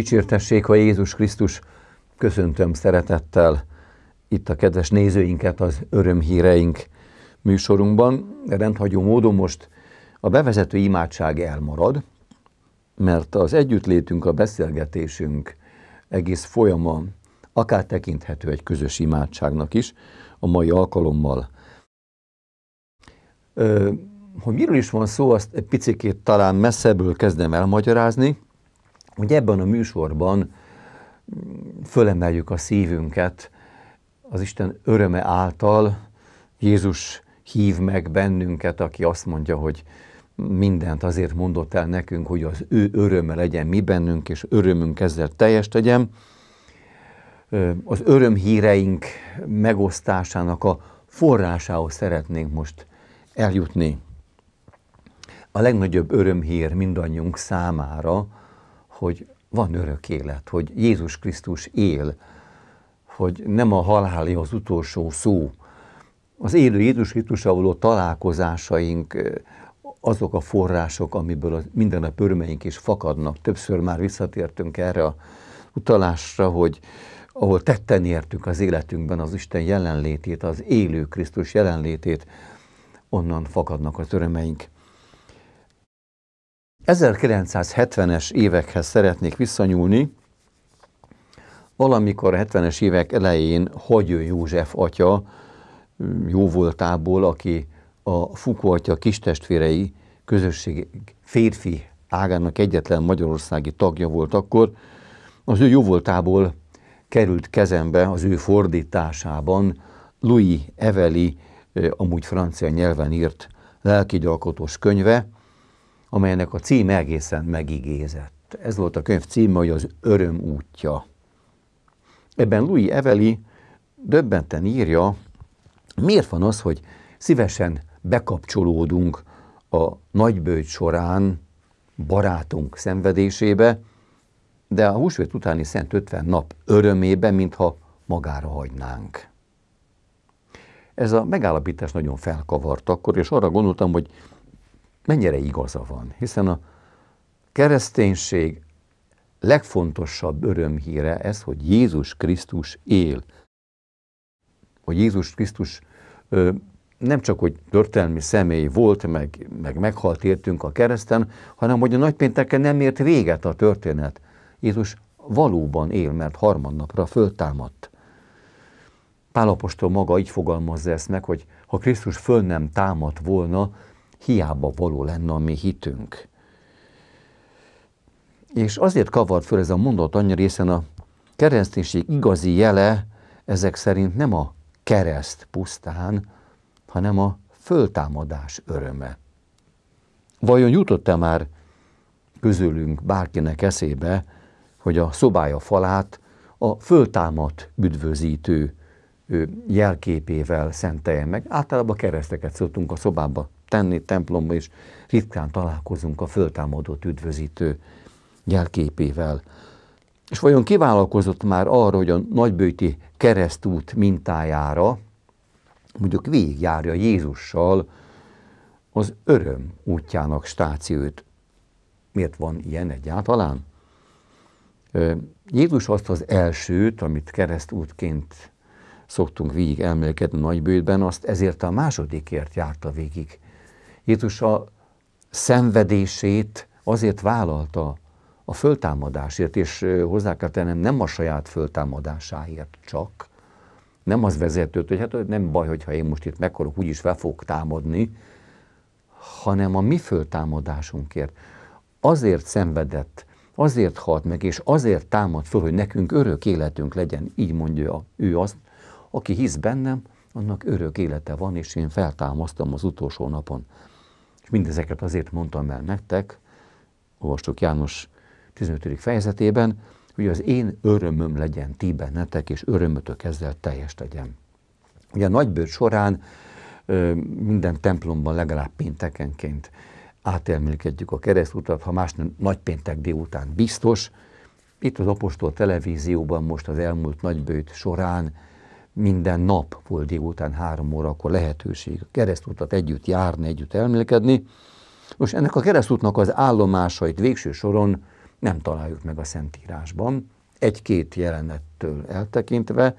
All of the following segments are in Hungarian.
Dicsértessék a Jézus Krisztus! Köszöntöm szeretettel itt a kedves nézőinket az Örömhíreink műsorunkban. Rendhagyó módon most a bevezető imádság elmarad, mert az együttlétünk, a beszélgetésünk egész folyama akár tekinthető egy közös imádságnak is a mai alkalommal. Ö, hogy miről is van szó, azt egy picit talán messzebből kezdem elmagyarázni hogy ebben a műsorban mm, fölemeljük a szívünket az Isten öröme által. Jézus hív meg bennünket, aki azt mondja, hogy mindent azért mondott el nekünk, hogy az ő öröme legyen mi bennünk, és örömünk ezzel teljes tegyen. Az örömhíreink megosztásának a forrásához szeretnénk most eljutni. A legnagyobb örömhír mindannyiunk számára hogy van örök élet, hogy Jézus Krisztus él, hogy nem a halálé az utolsó szó. Az élő Jézus Krisztus való találkozásaink azok a források, amiből minden a pörmeink is fakadnak. Többször már visszatértünk erre a utalásra, hogy ahol tetten értük az életünkben az Isten jelenlétét, az élő Krisztus jelenlétét, onnan fakadnak az örömeink. 1970-es évekhez szeretnék visszanyúlni, valamikor a 70-es évek elején Hagyő József atya, jóvoltából, aki a Fukó atya kistestvérei közösség férfi ágának egyetlen magyarországi tagja volt akkor, az ő jóvoltából került kezembe az ő fordításában Louis Eveli, amúgy francia nyelven írt lelkigyalkotós könyve, amelynek a cím egészen megigézett. Ez volt a könyv címe, hogy az öröm útja. Ebben Louis Eveli döbbenten írja, miért van az, hogy szívesen bekapcsolódunk a nagybőjt során barátunk szenvedésébe, de a húsvét utáni szent 50 nap örömébe, mintha magára hagynánk. Ez a megállapítás nagyon felkavart akkor, és arra gondoltam, hogy mennyire igaza van, hiszen a kereszténység legfontosabb örömhíre ez, hogy Jézus Krisztus él. Hogy Jézus Krisztus ö, nem csak, hogy történelmi személy volt, meg, meg meghalt értünk a kereszten, hanem hogy a nagypénteken nem ért véget a történet. Jézus valóban él, mert harmadnapra föltámadt. Pálapostól maga így fogalmazza ezt meg, hogy ha Krisztus föl nem támadt volna, hiába való lenne a mi hitünk. És azért kavart föl ez a mondat annyira, hiszen a kereszténység igazi jele ezek szerint nem a kereszt pusztán, hanem a föltámadás öröme. Vajon jutott-e már közülünk bárkinek eszébe, hogy a szobája falát a föltámadt üdvözítő jelképével szenteljen meg. Általában kereszteket szoktunk a szobába tenni, templomba is ritkán találkozunk a föltámadott üdvözítő jelképével. És vajon kivállalkozott már arra, hogy a nagybőti keresztút mintájára mondjuk végigjárja Jézussal az öröm útjának stációt. Miért van ilyen egyáltalán? Jézus azt az elsőt, amit keresztútként szoktunk végig elmélkedni nagybőtben, azt ezért a másodikért járta végig. Jézus a szenvedését azért vállalta a föltámadásért, és hozzá kell tennem, nem a saját föltámadásáért csak, nem az vezetőt, hogy hát nem baj, hogyha én most itt megkorok, úgyis fel fogok támadni, hanem a mi föltámadásunkért. Azért szenvedett, azért halt meg, és azért támad föl, hogy nekünk örök életünk legyen, így mondja ő azt, aki hisz bennem, annak örök élete van, és én feltámasztom az utolsó napon. És mindezeket azért mondtam el nektek, olvastuk János 15. fejezetében, hogy az én örömöm legyen ti bennetek, és örömötök ezzel teljes legyen. Ugye a nagybőr során minden templomban legalább péntekenként átelmélkedjük a keresztutat, ha más nem, nagypéntek délután biztos. Itt az Apostol televízióban most az elmúlt nagybőt során minden nap volt délután három órakor lehetőség a keresztutat együtt járni, együtt elmélkedni. Most ennek a keresztútnak az állomásait végső soron nem találjuk meg a Szentírásban, egy-két jelenettől eltekintve,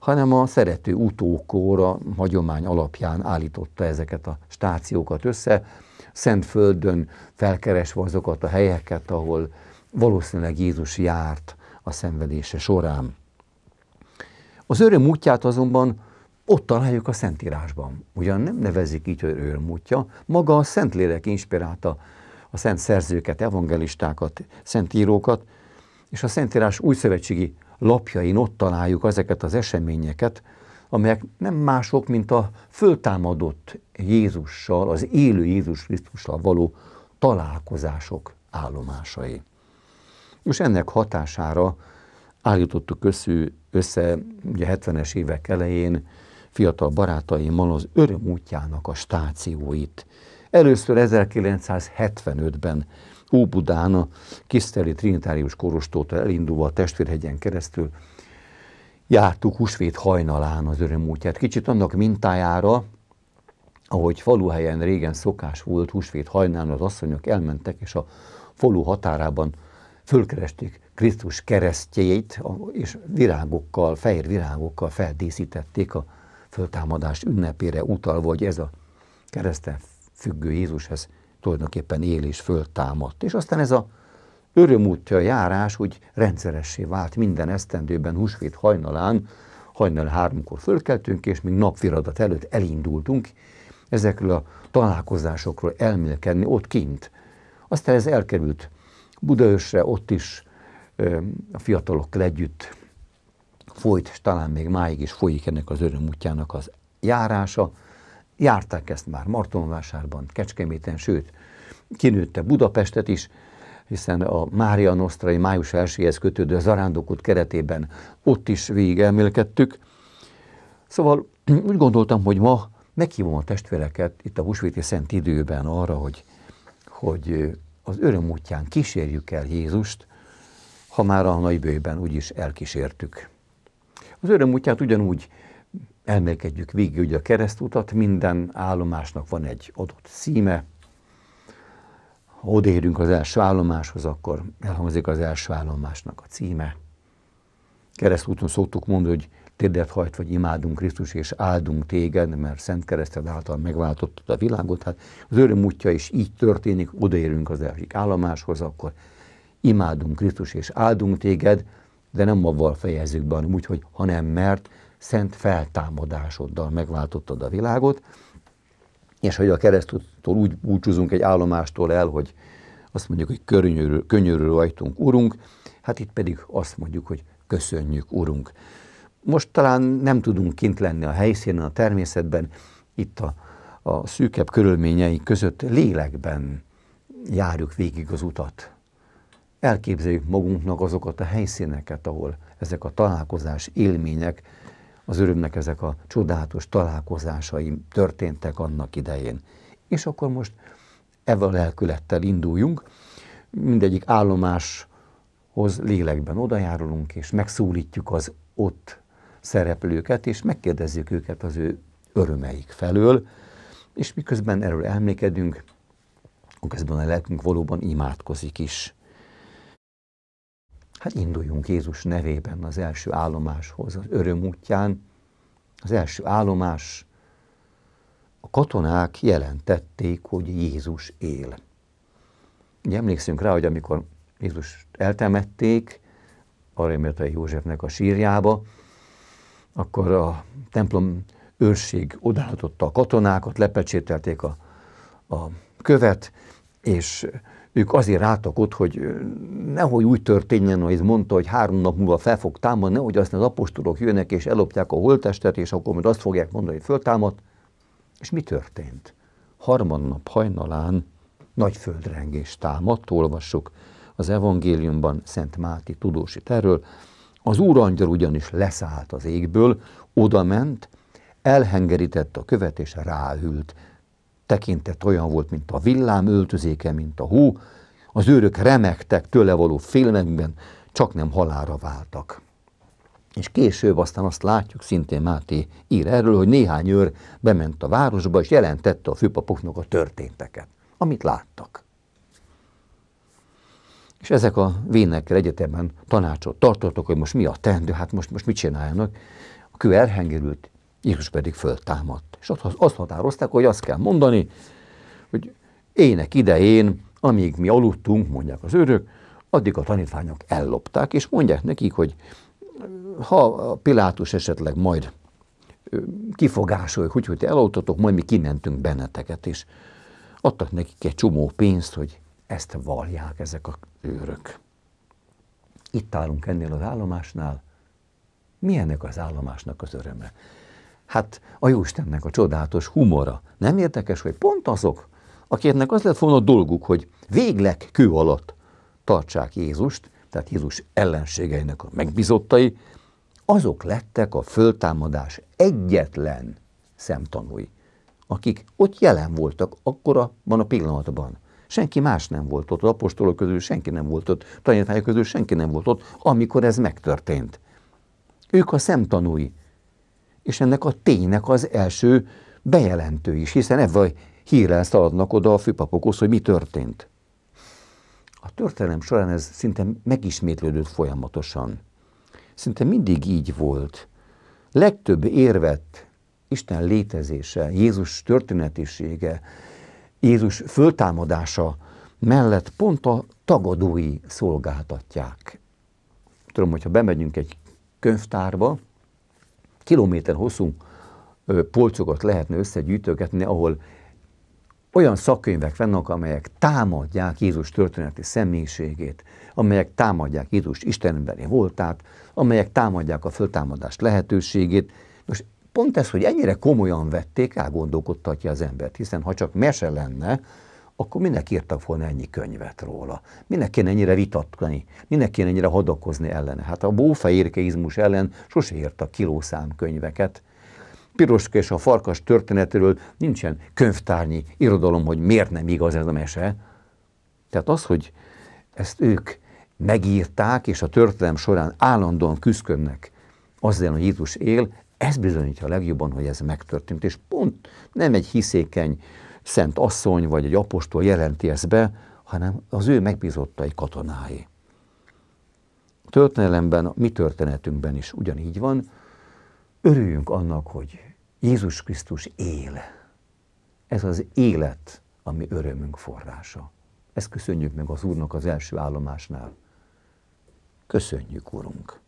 hanem a szerető utókor a hagyomány alapján állította ezeket a stációkat össze, Szentföldön felkeresve azokat a helyeket, ahol valószínűleg Jézus járt a szenvedése során. Az útját azonban ott találjuk a Szentírásban. Ugyan nem nevezik így útja, maga a Szentlélek inspirálta a szent szerzőket, evangelistákat, szentírókat, és a Szentírás újszövetségi lapjain ott találjuk ezeket az eseményeket, amelyek nem mások, mint a föltámadott Jézussal, az élő Jézus Krisztussal való találkozások állomásai. És ennek hatására állítottuk össze, össze ugye 70-es évek elején fiatal barátaimmal az Öröm útjának a stációit. Először 1975-ben Óbudán a Kiszteli Trinitárius Korostótól elindulva a Testvérhegyen keresztül jártuk husvét hajnalán az útját. Kicsit annak mintájára, ahogy faluhelyen régen szokás volt, husvét hajnalán az asszonyok elmentek, és a falu határában fölkeresték Krisztus keresztjét és virágokkal, fehér virágokkal feldíszítették a föltámadás ünnepére utalva, hogy ez a kereszten függő Jézus, ez tulajdonképpen él és föltámadt. És aztán ez a örömútja járás úgy rendszeressé vált minden esztendőben, húsvét hajnalán, hajnal háromkor fölkeltünk, és még napviradat előtt elindultunk ezekről a találkozásokról elmélkedni ott kint. Aztán ez elkerült Budaösre, ott is a fiatalok együtt folyt, és talán még máig is folyik ennek az öröm útjának az járása. Járták ezt már Martonvásárban, Kecskeméten, sőt, kinőtte Budapestet is, hiszen a Mária Nosztrai május 1 kötődő zarándokút keretében ott is végig elmélkedtük. Szóval úgy gondoltam, hogy ma meghívom a testvéreket itt a húsvéti szent időben arra, hogy, hogy az öröm útján kísérjük el Jézust, ha már a nagybőjben úgyis elkísértük. Az útját ugyanúgy elmélkedjük végig ugye a keresztutat, minden állomásnak van egy adott címe, ha odérünk az első állomáshoz, akkor elhangzik az első állomásnak a címe. Keresztúton szoktuk mondani, hogy térdet hajt vagy imádunk Krisztus, és áldunk téged, mert Szent Kereszted által megváltottad a világot. Hát az öröm útja is így történik, odaérünk az első állomáshoz, akkor imádunk Krisztus és áldunk téged, de nem avval fejezzük be, hanem úgy, hogy hanem mert szent feltámadásoddal megváltottad a világot, és hogy a keresztúttól úgy búcsúzunk egy állomástól el, hogy azt mondjuk, hogy könyörül, könyörül rajtunk, Urunk, hát itt pedig azt mondjuk, hogy köszönjük, Urunk. Most talán nem tudunk kint lenni a helyszínen, a természetben, itt a, a szűkebb körülményeink között lélekben járjuk végig az utat elképzeljük magunknak azokat a helyszíneket, ahol ezek a találkozás élmények, az örömnek ezek a csodálatos találkozásaim történtek annak idején. És akkor most ebben a lelkülettel induljunk, mindegyik állomáshoz lélekben odajárulunk, és megszólítjuk az ott szereplőket, és megkérdezzük őket az ő örömeik felől, és miközben erről emlékedünk, közben a lelkünk valóban imádkozik is. Hát induljunk Jézus nevében az első állomáshoz, az öröm útján. Az első állomás, a katonák jelentették, hogy Jézus él. Ugye emlékszünk rá, hogy amikor Jézus eltemették, a Józsefnek a sírjába, akkor a templom őrség odállította a katonákat, lepecsételték a, a követ, és ők azért álltak ott, hogy nehogy úgy történjen, hogy mondta, hogy három nap múlva fel fog támadni, nehogy aztán az apostolok jönnek és ellopják a holttestet, és akkor majd azt fogják mondani, hogy föltámad. És mi történt? Harmadnap hajnalán nagy földrengés támadt, olvassuk az evangéliumban Szent Máti tudósít erről. Az úrangyal ugyanis leszállt az égből, odament, elhengerített a követ és ráült tekintet olyan volt, mint a villám öltözéke, mint a hú, az őrök remektek tőle való félmekben, csak nem halára váltak. És később aztán azt látjuk, szintén Máté ír erről, hogy néhány őr bement a városba, és jelentette a főpapoknak a történteket, amit láttak. És ezek a vénekkel egyetemben tanácsot tartottak, hogy most mi a tendő, hát most, most mit csináljanak. A kő elhengerült, Jézus pedig föltámadt. És ott azt határozták, hogy azt kell mondani, hogy ének idején, amíg mi aludtunk, mondják az őrök, addig a tanítványok ellopták, és mondják nekik, hogy ha Pilátus esetleg majd kifogásolja, hogy, hogy elautatok majd mi kimentünk benneteket, és adtak nekik egy csomó pénzt, hogy ezt vallják ezek a őrök. Itt állunk ennél az állomásnál. Mi ennek az állomásnak az öröme? Hát a Jóistennek a csodálatos humora. Nem érdekes, hogy pont azok, akiknek az lett volna a dolguk, hogy végleg kő alatt tartsák Jézust, tehát Jézus ellenségeinek a megbizottai, azok lettek a föltámadás egyetlen szemtanúi, akik ott jelen voltak akkorban a pillanatban. Senki más nem volt ott, az apostolok közül senki nem volt ott, tanítványok közül senki nem volt ott, amikor ez megtörtént. Ők a szemtanúi és ennek a ténynek az első bejelentő is, hiszen ebben a hírrel szaladnak oda a főpapokhoz, hogy mi történt. A történelem során ez szinte megismétlődött folyamatosan. Szinte mindig így volt. Legtöbb érvet Isten létezése, Jézus történetisége, Jézus föltámadása mellett pont a tagadói szolgáltatják. Tudom, hogyha bemegyünk egy könyvtárba, kilométer hosszú polcokat lehetne összegyűjtögetni, ahol olyan szakkönyvek vannak, amelyek támadják Jézus történeti személyiségét, amelyek támadják Jézus istenbeli voltát, amelyek támadják a föltámadást lehetőségét. Most pont ez, hogy ennyire komolyan vették, elgondolkodtatja az embert, hiszen ha csak mese lenne, akkor minek írtak volna ennyi könyvet róla? Minek kéne ennyire vitatkozni? Minek kéne ennyire hadakozni ellene? Hát a bófehérkeizmus ellen sose írtak kilószám könyveket. Piroska és a farkas történetről nincsen könyvtárnyi irodalom, hogy miért nem igaz ez a mese. Tehát az, hogy ezt ők megírták, és a történelem során állandóan küzdködnek azzal, hogy Jézus él, ez bizonyítja a legjobban, hogy ez megtörtént. És pont nem egy hiszékeny, szent asszony vagy egy apostol jelenti ezt be, hanem az ő megbízottai katonái. A történelemben, a mi történetünkben is ugyanígy van. Örüljünk annak, hogy Jézus Krisztus él. Ez az élet, ami örömünk forrása. Ezt köszönjük meg az Úrnak az első állomásnál. Köszönjük, Urunk!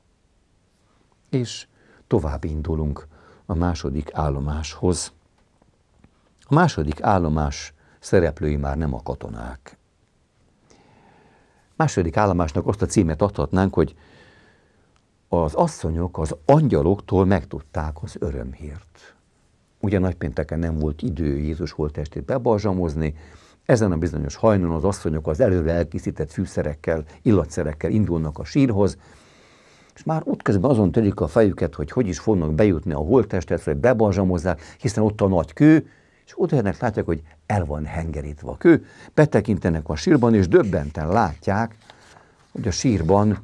És tovább indulunk a második állomáshoz. A második állomás szereplői már nem a katonák. Második állomásnak azt a címet adhatnánk, hogy az asszonyok az angyaloktól megtudták az örömhírt. Ugye nagypénteken nem volt idő Jézus holttestét bebalzsamozni, ezen a bizonyos hajnon az asszonyok az előre elkészített fűszerekkel, illatszerekkel indulnak a sírhoz, és már ott közben azon törik a fejüket, hogy hogy is fognak bejutni a holttestet, hogy bebalzsamozzák, hiszen ott a nagy kő, és odaérnek, látják, hogy el van hengerítve a kő, betekintenek a sírban, és döbbenten látják, hogy a sírban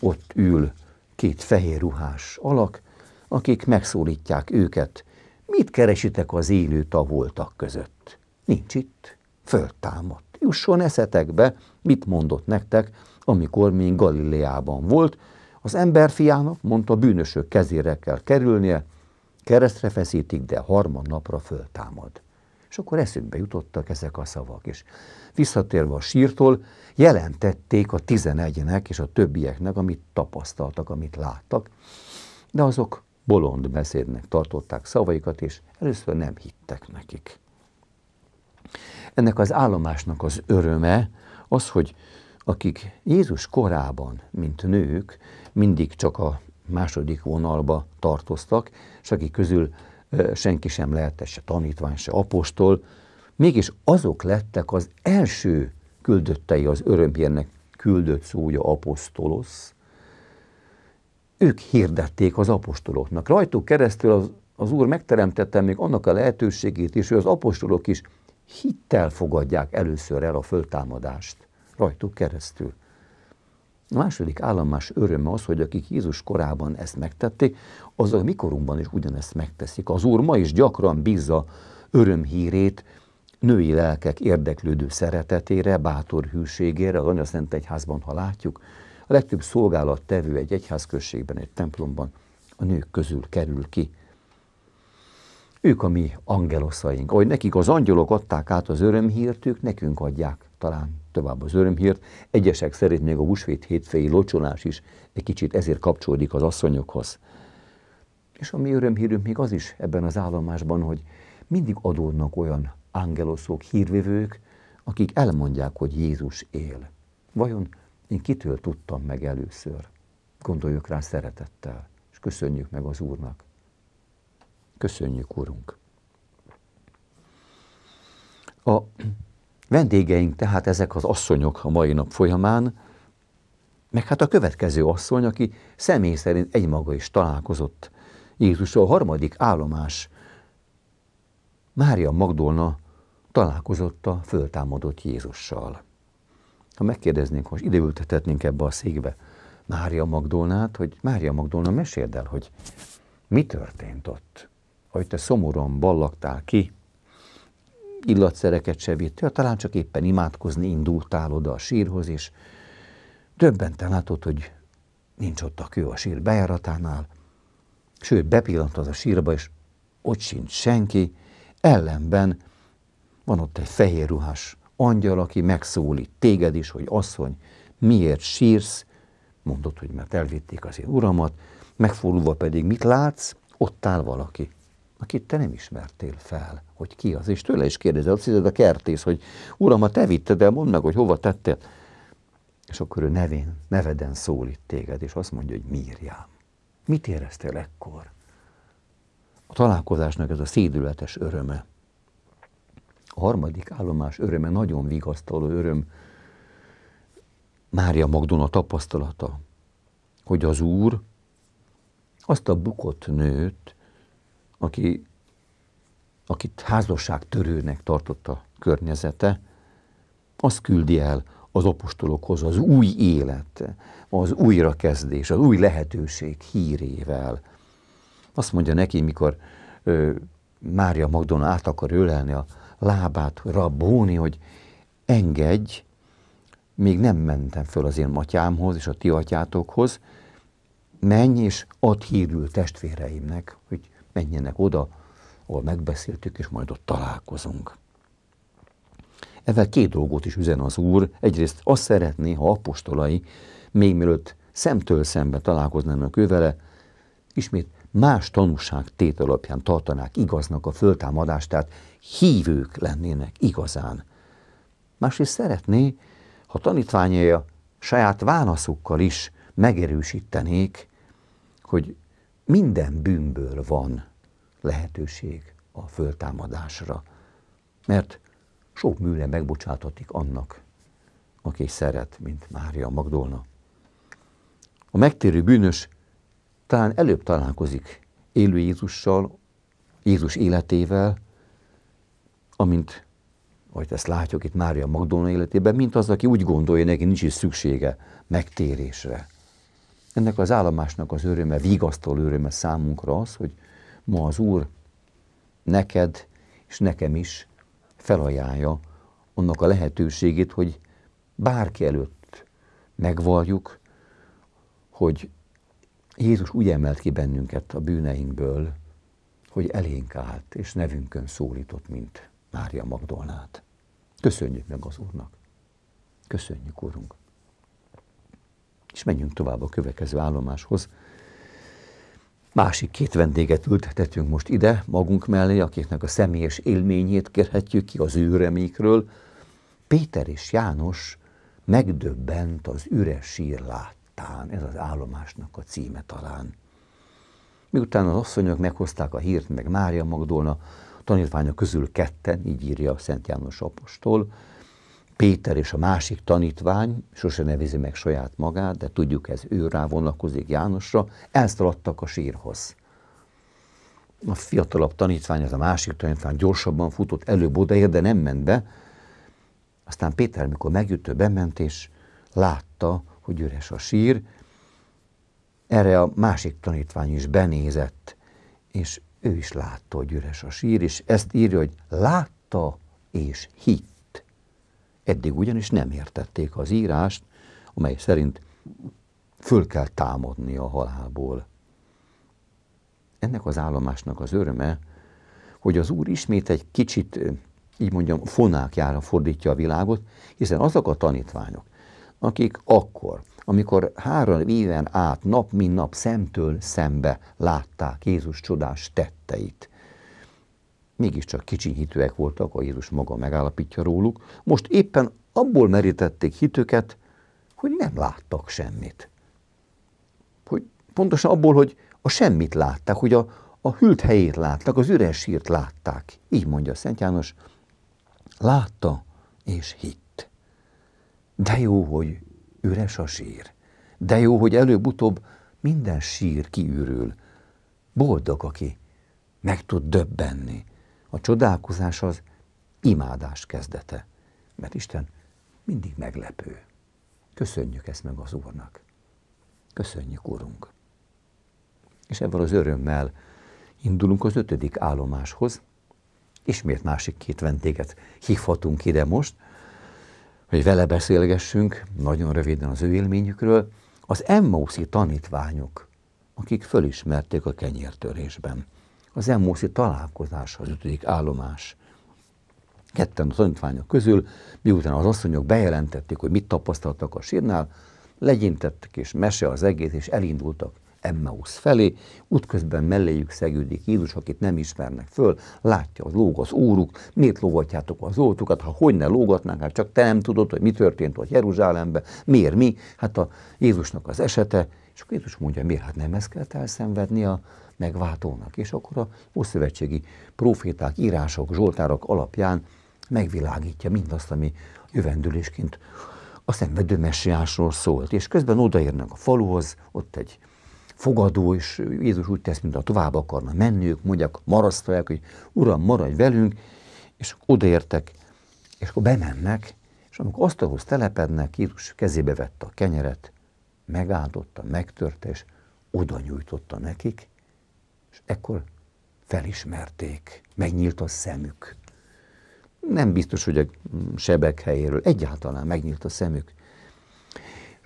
ott ül két fehér ruhás alak, akik megszólítják őket, mit keresitek az élő tavoltak között? Nincs itt, föltámadt. Jusson eszetekbe, mit mondott nektek, amikor még Galileában volt, az emberfiának, mondta, bűnösök kezére kell kerülnie, keresztre feszítik, de harmadnapra föltámad. És akkor eszükbe jutottak ezek a szavak, és visszatérve a sírtól, jelentették a tizenegynek és a többieknek, amit tapasztaltak, amit láttak, de azok bolond beszédnek tartották szavaikat, és először nem hittek nekik. Ennek az állomásnak az öröme az, hogy akik Jézus korában, mint nők, mindig csak a második vonalba tartoztak, és akik közül senki sem lehetett, se tanítvány, se apostol, mégis azok lettek az első küldöttei az örömhírnek, küldött szója apostolosz, ők hirdették az apostoloknak. Rajtuk keresztül az, az Úr megteremtette még annak a lehetőségét is, hogy az apostolok is hittel fogadják először el a föltámadást. Rajtuk keresztül. A második állomás öröme az, hogy akik Jézus korában ezt megtették, azok mikorunkban is ugyanezt megteszik. Az Úr ma is gyakran bízza örömhírét női lelkek érdeklődő szeretetére, bátor hűségére, az Anya Szent Egyházban, ha látjuk. A legtöbb szolgálat tevő egy egyházközségben, egy templomban a nők közül kerül ki. Ők a mi angeloszaink. Ahogy nekik az angyalok adták át az örömhírt, ők nekünk adják talán tovább az örömhírt. Egyesek szerint még a húsvét hétfői locsolás is egy kicsit ezért kapcsolódik az asszonyokhoz. És a mi örömhírünk még az is ebben az állomásban, hogy mindig adódnak olyan angeloszok, hírvivők, akik elmondják, hogy Jézus él. Vajon én kitől tudtam meg először? Gondoljuk rá szeretettel, és köszönjük meg az Úrnak. Köszönjük, Urunk! A Vendégeink tehát ezek az asszonyok a mai nap folyamán, meg hát a következő asszony, aki személy szerint egymaga is találkozott Jézussal, a harmadik állomás, Mária Magdolna találkozott a föltámadott Jézussal. Ha megkérdeznénk, most ideültetetnénk ebbe a székbe Mária Magdolnát, hogy Mária Magdolna, meséld el, hogy mi történt ott, hogy te szomorúan ballagtál ki, illatszereket se vittél, talán csak éppen imádkozni indultál oda a sírhoz, és döbbenten látod, hogy nincs ott a kő a sír bejáratánál, sőt, bepillant az a sírba, és ott sincs senki, ellenben van ott egy fehér ruhás angyal, aki megszólít téged is, hogy asszony, miért sírsz, mondod, hogy mert elvitték az én uramat, megfordulva pedig mit látsz, ott áll valaki akit te nem ismertél fel, hogy ki az. És tőle is kérdezed, azt hiszed a kertész, hogy uram, a te vitted el, mondd meg, hogy hova tettél. És akkor ő nevén, neveden szólít téged, és azt mondja, hogy Mírjám. Mit éreztél ekkor? A találkozásnak ez a szédületes öröme. A harmadik állomás öröme, nagyon vigasztaló öröm, Mária Magdona tapasztalata, hogy az Úr azt a bukott nőt aki, akit házasságtörőnek tartott a környezete, az küldi el az apostolokhoz az új élet, az újrakezdés, az új lehetőség hírével. Azt mondja neki, mikor ő, Mária Magdona át akar ölelni a lábát, rabóni, hogy engedj, még nem mentem föl az én atyámhoz és a ti atyátokhoz, menj és add hírül testvéreimnek, hogy menjenek oda, ahol megbeszéltük, és majd ott találkozunk. Ezzel két dolgot is üzen az Úr. Egyrészt azt szeretné, ha apostolai, még mielőtt szemtől szembe találkoznának ővele, ismét más tanúság tét alapján tartanák igaznak a föltámadást, tehát hívők lennének igazán. Másrészt szeretné, ha tanítványai a saját válaszukkal is megerősítenék, hogy minden bűnből van lehetőség a föltámadásra, mert sok műle megbocsátatik annak, aki szeret, mint Mária Magdolna. A megtérő bűnös talán előbb találkozik élő Jézussal, Jézus életével, amint, ahogy ezt látjuk itt Mária Magdolna életében, mint az, aki úgy gondolja, neki nincs is szüksége megtérésre. Ennek az állomásnak az öröme, vigasztal öröme számunkra az, hogy ma az Úr neked és nekem is felajánlja annak a lehetőségét, hogy bárki előtt megvalljuk, hogy Jézus úgy emelt ki bennünket a bűneinkből, hogy elénk állt és nevünkön szólított, mint Mária Magdolnát. Köszönjük meg az Úrnak. Köszönjük, Úrunk és menjünk tovább a következő állomáshoz. Másik két vendéget ültetettünk most ide, magunk mellé, akiknek a személyes élményét kérhetjük ki az űremékről. Péter és János megdöbbent az üres sír láttán, ez az állomásnak a címe talán. Miután az asszonyok meghozták a hírt, meg Mária Magdolna, tanítványok közül ketten, így írja Szent János Apostol, Péter és a másik tanítvány, sose nevezi meg saját magát, de tudjuk ez, ő rá vonatkozik Jánosra, elszaladtak a sírhoz. A fiatalabb tanítvány, az a másik tanítvány gyorsabban futott, előbb odaér, de nem ment be. Aztán Péter, mikor megjött, ő bement, és látta, hogy üres a sír. Erre a másik tanítvány is benézett, és ő is látta, hogy üres a sír, és ezt írja, hogy látta és hitt. Eddig ugyanis nem értették az írást, amely szerint föl kell támadni a halálból. Ennek az állomásnak az öröme, hogy az Úr ismét egy kicsit, így mondjam, fonákjára fordítja a világot, hiszen azok a tanítványok, akik akkor, amikor három éven át nap mint nap szemtől szembe látták Jézus csodás tetteit, mégiscsak kicsi hitűek voltak, a Jézus maga megállapítja róluk, most éppen abból merítették hitüket, hogy nem láttak semmit. Hogy pontosan abból, hogy a semmit látták, hogy a, a hűlt helyét látták, az üres sírt látták. Így mondja Szent János, látta és hitt. De jó, hogy üres a sír. De jó, hogy előbb-utóbb minden sír kiürül. Boldog, aki meg tud döbbenni, a csodálkozás az imádás kezdete, mert Isten mindig meglepő. Köszönjük ezt meg az Úrnak. Köszönjük, Úrunk. És ebből az örömmel indulunk az ötödik állomáshoz. Ismét másik két vendéget hívhatunk ide most, hogy vele beszélgessünk nagyon röviden az ő élményükről. Az Emmauszi tanítványok, akik fölismerték a kenyértörésben az elmúlszi találkozás az ötödik állomás. Ketten a tanítványok közül, miután az asszonyok bejelentették, hogy mit tapasztaltak a sírnál, legyintettek és mese az egész, és elindultak Emmaus felé, útközben melléjük szegődik Jézus, akit nem ismernek föl, látja, az lóg az óruk, miért lógatjátok az oltukat, ha hogy ne lógatnánk, hát csak te nem tudod, hogy mi történt ott Jeruzsálemben, miért mi, hát a Jézusnak az esete, és akkor Jézus mondja, miért, hát nem ezt kellett elszenvedni a, megváltónak. És akkor a ószövetségi proféták, írások, zsoltárok alapján megvilágítja mindazt, ami jövendülésként a szenvedő messiásról szólt. És közben odaérnek a faluhoz, ott egy fogadó, és Jézus úgy tesz, mintha tovább akarna menni, ők mondják, marasztalják, hogy Uram, maradj velünk, és odaértek, és akkor bemennek, és amikor asztalhoz telepednek, Jézus kezébe vette a kenyeret, megáldotta, megtörte, és oda nyújtotta nekik, és ekkor felismerték, megnyílt a szemük. Nem biztos, hogy a sebek helyéről egyáltalán megnyílt a szemük.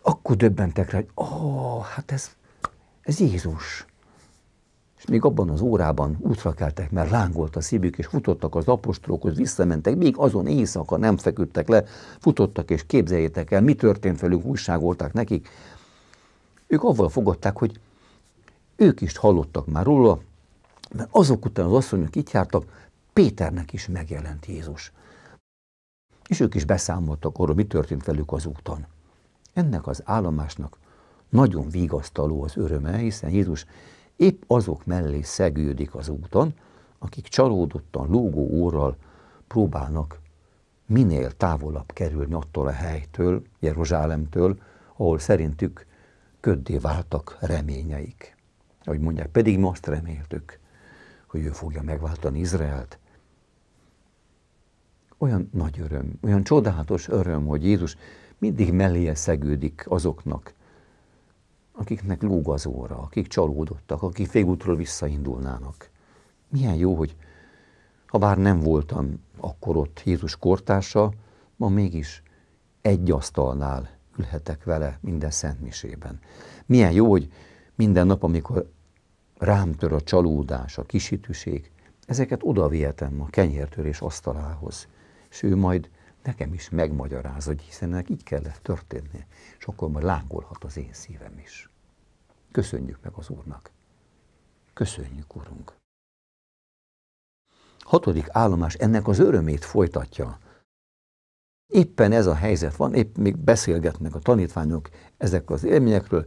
Akkor döbbentek rá, hogy ó, oh, hát ez, ez Jézus. És még abban az órában útra keltek, mert lángolt a szívük, és futottak az apostolokhoz, visszamentek, még azon éjszaka nem feküdtek le, futottak, és képzeljétek el, mi történt velük, újságolták nekik. Ők avval fogadták, hogy ők is hallottak már róla, mert azok után az asszonyok itt jártak, Péternek is megjelent Jézus. És ők is beszámoltak arról, mi történt velük az úton. Ennek az állomásnak nagyon vigasztaló az öröme, hiszen Jézus épp azok mellé szegődik az úton, akik csalódottan, lógó órral próbálnak minél távolabb kerülni attól a helytől, Jeruzsálemtől, ahol szerintük köddé váltak reményeik ahogy mondják, pedig mi azt reméltük, hogy ő fogja megváltani Izraelt. Olyan nagy öröm, olyan csodálatos öröm, hogy Jézus mindig melléje szegődik azoknak, akiknek lóg az óra, akik csalódottak, akik végútról visszaindulnának. Milyen jó, hogy ha bár nem voltam akkor ott Jézus kortársa, ma mégis egy asztalnál ülhetek vele minden szentmisében. Milyen jó, hogy minden nap, amikor rám tör a csalódás, a kisítőség, ezeket odavihetem a kenyértörés asztalához, és ő majd nekem is megmagyaráz, hogy hiszen ennek így kellett történnie, és akkor majd lángolhat az én szívem is. Köszönjük meg az Úrnak. Köszönjük, Urunk. Hatodik állomás ennek az örömét folytatja. Éppen ez a helyzet van, épp még beszélgetnek a tanítványok ezekről az élményekről,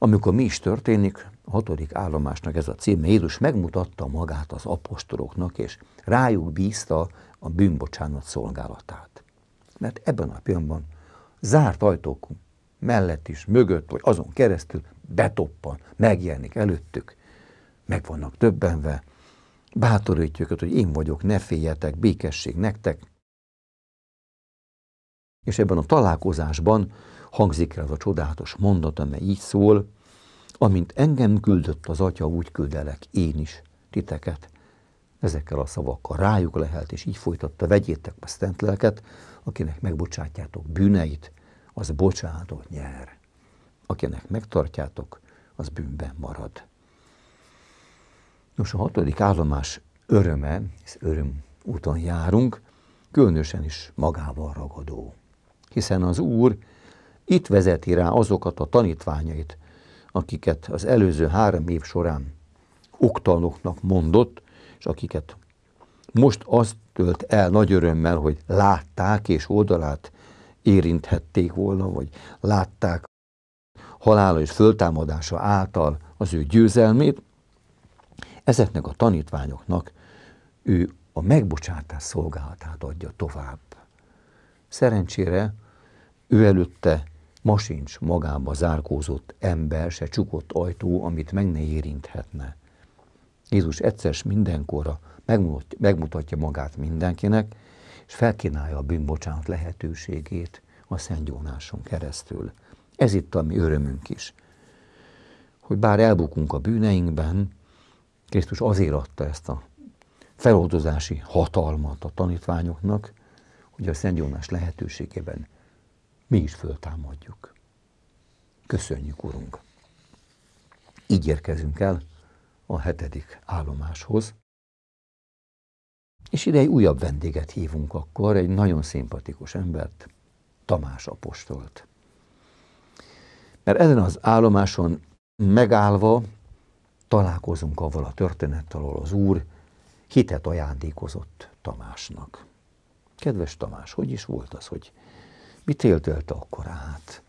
amikor mi is történik, a hatodik állomásnak ez a címe, Jézus megmutatta magát az apostoloknak, és rájuk bízta a bűnbocsánat szolgálatát. Mert ebben a pillanatban zárt ajtók mellett is, mögött, vagy azon keresztül betoppan, megjelenik előttük, meg vannak többenve, bátorítjuk, őket, hogy én vagyok, ne féljetek, békesség nektek. És ebben a találkozásban hangzik el az a csodálatos mondat, amely így szól, amint engem küldött az atya, úgy küldelek én is titeket. Ezekkel a szavakkal rájuk lehelt, és így folytatta, vegyétek a szent lelket, akinek megbocsátjátok bűneit, az bocsánatot nyer. Akinek megtartjátok, az bűnben marad. Nos, a hatodik állomás öröme, és öröm úton járunk, különösen is magával ragadó. Hiszen az Úr itt vezeti rá azokat a tanítványait, akiket az előző három év során oktalnoknak mondott, és akiket most azt tölt el nagy örömmel, hogy látták és oldalát érinthették volna, vagy látták halála és föltámadása által az ő győzelmét, ezeknek a tanítványoknak ő a megbocsátás szolgálatát adja tovább. Szerencsére ő előtte Ma sincs magába zárkózott ember, se csukott ajtó, amit meg ne érinthetne. Jézus egyszer mindenkorra megmutatja magát mindenkinek, és felkínálja a bűnbocsánat lehetőségét a Szent Jónáson keresztül. Ez itt a mi örömünk is. Hogy bár elbukunk a bűneinkben, Krisztus azért adta ezt a feloldozási hatalmat a tanítványoknak, hogy a Szent Jónás lehetőségében mi is föltámadjuk. Köszönjük, Urunk! Így érkezünk el a hetedik állomáshoz, és ide egy újabb vendéget hívunk akkor, egy nagyon szimpatikus embert, Tamás apostolt. Mert ezen az állomáson megállva találkozunk avval a történettel, ahol az Úr hitet ajándékozott Tamásnak. Kedves Tamás, hogy is volt az, hogy Mit éltélte akkor át?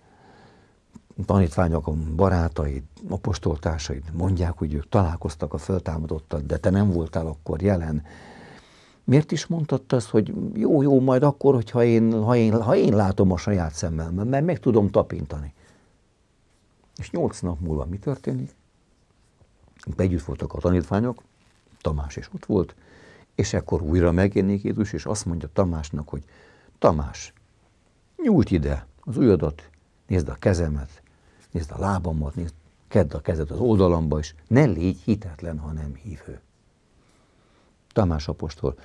Tanítványok, barátaid, apostoltársaid mondják, hogy ők találkoztak a föltámadottat, de te nem voltál akkor jelen. Miért is mondtad azt, hogy jó, jó, majd akkor, hogyha én, ha én, ha én látom a saját szemmel, mert meg tudom tapintani. És nyolc nap múlva mi történik? Együtt voltak a tanítványok, Tamás is ott volt, és ekkor újra megjelenik Jézus, és azt mondja Tamásnak, hogy Tamás, Nyújt ide az ujjadat, nézd a kezemet, nézd a lábamat, nézd, kedd a kezed az oldalamba, és ne légy hitetlen, hanem hívő. Tamás apostol,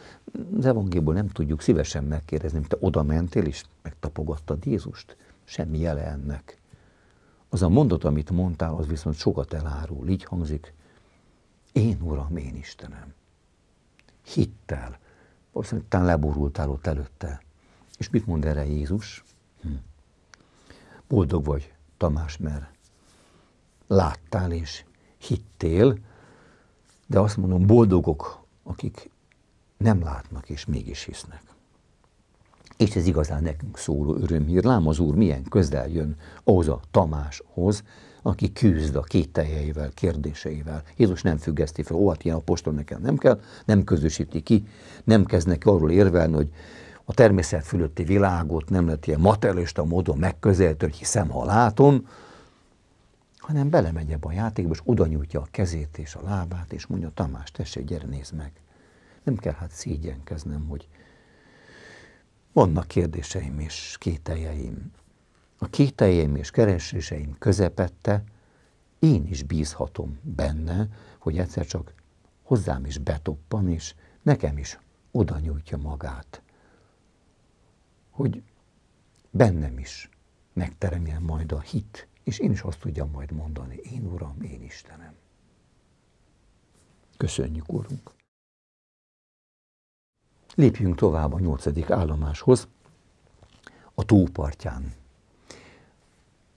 az evangéliumból nem tudjuk szívesen megkérdezni, te oda mentél és megtapogattad Jézust. Semmi jele ennek. Az a mondat, amit mondtál, az viszont sokat elárul. Így hangzik, én Uram, én Istenem. Hittel. Valószínűleg talán leborultál ott előtte. És mit mond erre Jézus? Hm. Boldog vagy, Tamás, mert láttál és hittél, de azt mondom, boldogok, akik nem látnak és mégis hisznek. És ez igazán nekünk szóló örömhír. Lám az Úr milyen közel jön ahhoz a Tamáshoz, aki küzd a kételjeivel, kérdéseivel. Jézus nem függeszti fel, ó, hát ilyen apostol nekem nem kell, nem közösíti ki, nem kezd neki arról érvelni, hogy a természet fölötti világot nem lehet ilyen materialista módon megközelítő, hogy hiszem, ha látom, hanem belemegy ebbe a játékba, és oda nyújtja a kezét és a lábát, és mondja, Tamás, tessék, gyere, nézd meg. Nem kell hát szégyenkeznem, hogy vannak kérdéseim és kételjeim. A kételjeim és kereséseim közepette én is bízhatom benne, hogy egyszer csak hozzám is betoppan, és nekem is oda nyújtja magát hogy bennem is megteremjen majd a hit, és én is azt tudjam majd mondani, én Uram, én Istenem. Köszönjük, Urunk! Lépjünk tovább a nyolcadik állomáshoz, a tópartján.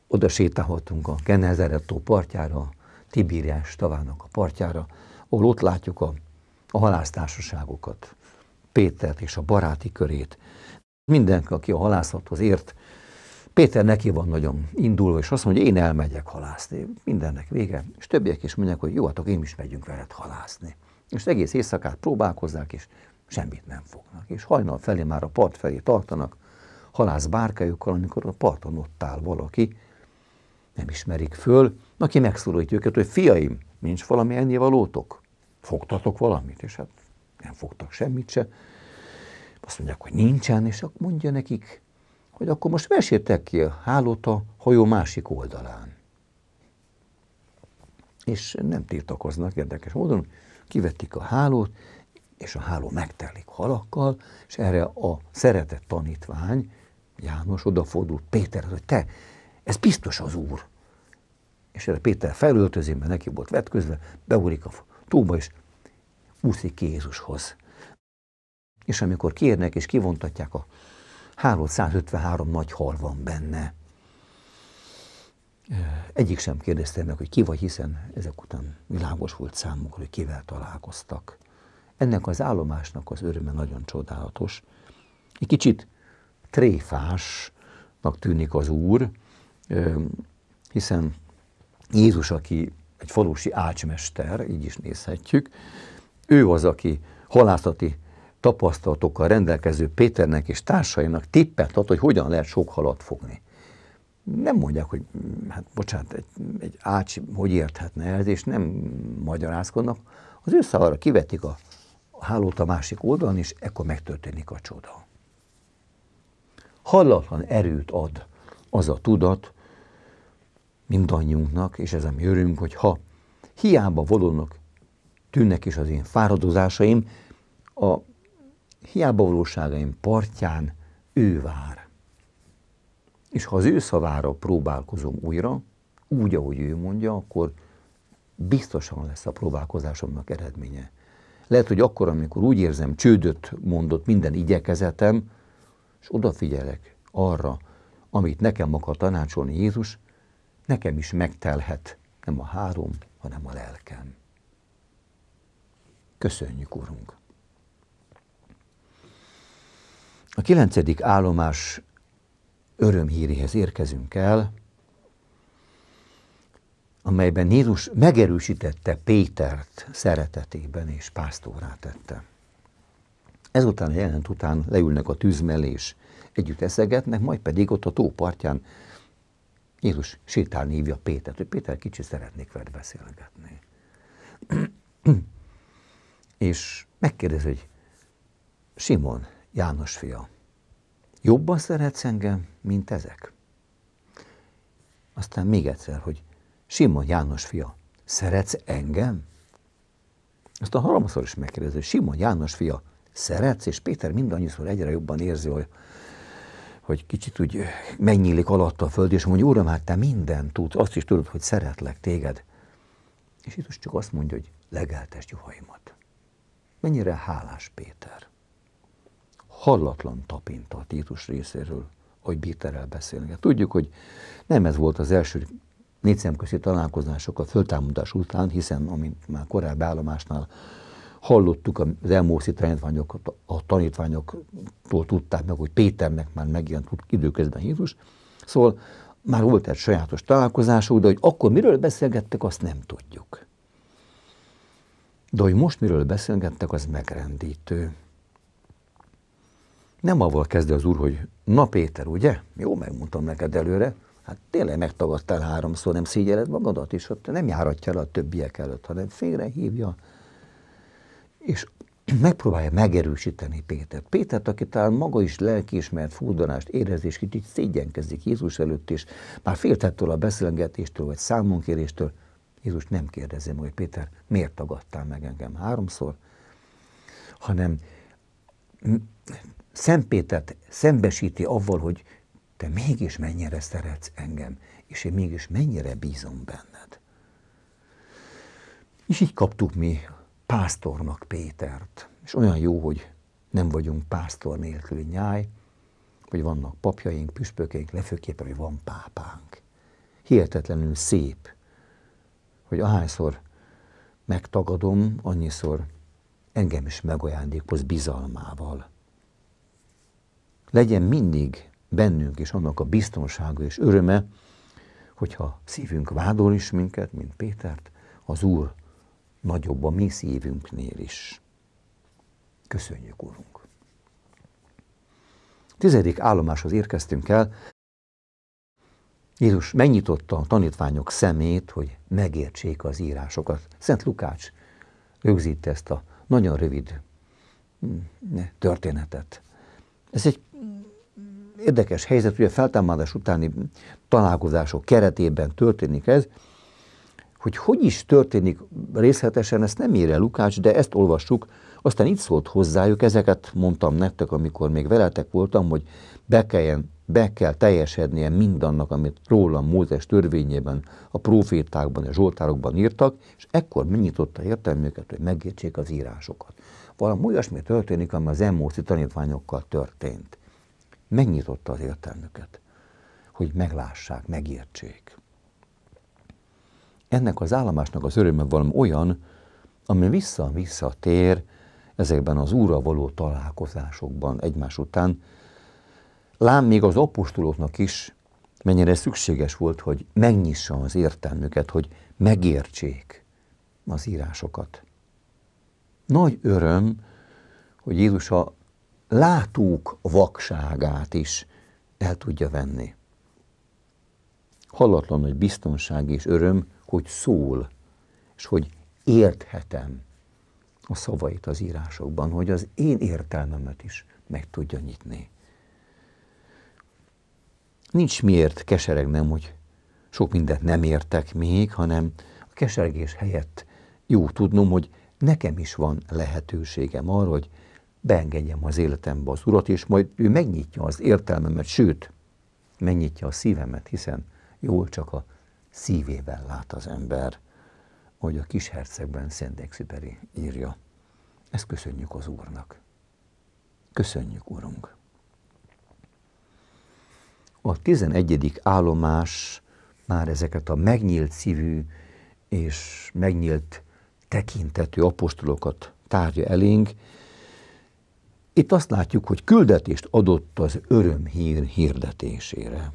Oda sétálhatunk a Genezeret tó partjára, Tibériás tavának a partjára, ahol ott látjuk a, a halásztársaságokat, Pétert és a baráti körét, Mindenki, aki a halászathoz ért, Péter neki van nagyon indulva, és azt mondja, én elmegyek halászni. Mindennek vége. És többiek is mondják, hogy jó, hát én is megyünk veled halászni. És egész éjszakát próbálkozzák, és semmit nem fognak. És hajnal felé már a part felé tartanak, halász bárkájukkal, amikor a parton ott áll valaki, nem ismerik föl, aki megszólítja őket, hogy fiaim, nincs valami ennivalótok? Fogtatok valamit? És hát nem fogtak semmit se. Azt mondják, hogy nincsen, és akkor mondja nekik, hogy akkor most vessétek ki a hálót a hajó másik oldalán. És nem tiltakoznak érdekes módon, kivették a hálót, és a háló megtelik halakkal, és erre a szeretett tanítvány, János odafordult Péter, hogy te, ez biztos az úr. És erre Péter felöltözi, mert neki volt vetközve, beúrik a tóba, és úszik ki Jézushoz és amikor kérnek és kivontatják a hálót, 153 nagy hal van benne. Egyik sem kérdezte meg, hogy ki vagy, hiszen ezek után világos volt számukra, hogy kivel találkoztak. Ennek az állomásnak az öröme nagyon csodálatos. Egy kicsit tréfásnak tűnik az Úr, hiszen Jézus, aki egy falusi ácsmester, így is nézhetjük, ő az, aki halászati tapasztalatokkal rendelkező Péternek és társainak tippet ad, hogy hogyan lehet sok halat fogni. Nem mondják, hogy mm, hát bocsánat, egy, egy ács hogy érthetne ez, és nem magyarázkodnak. Az ő szavára kivetik a, hálót a másik oldalon, és ekkor megtörténik a csoda. Hallatlan erőt ad az a tudat mindannyiunknak, és ezen mi örülünk, hogy ha hiába volonok, tűnnek is az én fáradozásaim, a hiába valóságaim partján ő vár. És ha az ő szavára próbálkozom újra, úgy, ahogy ő mondja, akkor biztosan lesz a próbálkozásomnak eredménye. Lehet, hogy akkor, amikor úgy érzem, csődöt mondott minden igyekezetem, és odafigyelek arra, amit nekem akar tanácsolni Jézus, nekem is megtelhet nem a három, hanem a lelkem. Köszönjük, Urunk! A kilencedik állomás örömhírihez érkezünk el, amelyben Jézus megerősítette Pétert szeretetében és pásztórá tette. Ezután a jelent után leülnek a tűz mellé és együtt eszegetnek, majd pedig ott a tópartján Jézus sétálni hívja Pétert, hogy Péter, kicsit szeretnék veled beszélgetni. és megkérdez hogy Simon, János fia, jobban szeretsz engem, mint ezek? Aztán még egyszer, hogy Simon János fia, szeretsz engem? Ezt a harmadszor is megkérdezi, Simon János fia, szeretsz? És Péter mindannyiszor egyre jobban érzi, hogy, hogy kicsit úgy megnyílik alatta a föld, és mondja, Uram, hát te minden tudsz, azt is tudod, hogy szeretlek téged. És Jézus csak azt mondja, hogy legeltesd juhaimat. Mennyire hálás Péter hallatlan tapinta a Titus részéről, hogy beszélni. Hát Tudjuk, hogy nem ez volt az első szemközi találkozások a föltámadás után, hiszen, amint már korábbi állomásnál hallottuk, az elmószi tanítványok, a tanítványoktól tudták meg, hogy Péternek már megjelent időközben Jézus. Szóval már volt egy sajátos találkozásuk, de hogy akkor miről beszélgettek, azt nem tudjuk. De hogy most miről beszélgettek, az megrendítő. Nem avval kezdi az úr, hogy na Péter, ugye? Jó, megmondtam neked előre. Hát tényleg megtagadtál háromszor, nem szégyeled magadat, is, ott nem járatja el a többiek előtt, hanem félre hívja. És megpróbálja megerősíteni Pétert. Pétert, aki talán maga is lelkiismert furdalást érez, és kicsit szégyenkezik Jézus előtt, is. már féltettől a beszélgetéstől, vagy számonkéréstől, Jézus nem kérdezi meg, hogy Péter, miért tagadtál meg engem háromszor, hanem Szentpétert szembesíti avval, hogy te mégis mennyire szeretsz engem, és én mégis mennyire bízom benned. És így kaptuk mi pásztornak Pétert. És olyan jó, hogy nem vagyunk pásztor nélkül nyáj, hogy vannak papjaink, püspökeink, lefőképpen, hogy van pápánk. Hihetetlenül szép, hogy ahányszor megtagadom, annyiszor engem is megajándékoz bizalmával legyen mindig bennünk is annak a biztonsága és öröme, hogyha szívünk vádol is minket, mint Pétert, az Úr nagyobb a mi szívünknél is. Köszönjük, Urunk! Tizedik állomáshoz érkeztünk el. Jézus megnyitotta a tanítványok szemét, hogy megértsék az írásokat. Szent Lukács rögzít ezt a nagyon rövid mm, történetet. Ez egy érdekes helyzet, hogy a feltámadás utáni találkozások keretében történik ez, hogy hogy is történik részletesen, ezt nem írja Lukács, de ezt olvassuk, aztán itt szólt hozzájuk, ezeket mondtam nektek, amikor még veletek voltam, hogy be, kelljen, be kell teljesednie mindannak, amit róla Mózes törvényében, a profétákban, a zsoltárokban írtak, és ekkor megnyitotta értelmüket, hogy megértsék az írásokat. Valami olyasmi történik, ami az emóci tanítványokkal történt megnyitotta az értelmüket, hogy meglássák, megértsék. Ennek az állomásnak az öröme valami olyan, ami vissza-vissza tér ezekben az úra való találkozásokban egymás után. Lám még az apostoloknak is mennyire szükséges volt, hogy megnyissa az értelmüket, hogy megértsék az írásokat. Nagy öröm, hogy Jézus a látók vakságát is el tudja venni. Hallatlan nagy biztonság és öröm, hogy szól, és hogy érthetem a szavait az írásokban, hogy az én értelmemet is meg tudja nyitni. Nincs miért keseregnem, hogy sok mindent nem értek még, hanem a keseregés helyett jó tudnom, hogy nekem is van lehetőségem arra, hogy beengedjem az életembe az Urat, és majd ő megnyitja az értelmemet, sőt, megnyitja a szívemet, hiszen jól csak a szívével lát az ember, hogy a kis hercegben Szent Exuperi írja. Ezt köszönjük az Úrnak. Köszönjük, Urunk! A 11. állomás már ezeket a megnyílt szívű és megnyílt tekintetű apostolokat tárja elénk, itt azt látjuk, hogy küldetést adott az öröm hír hirdetésére.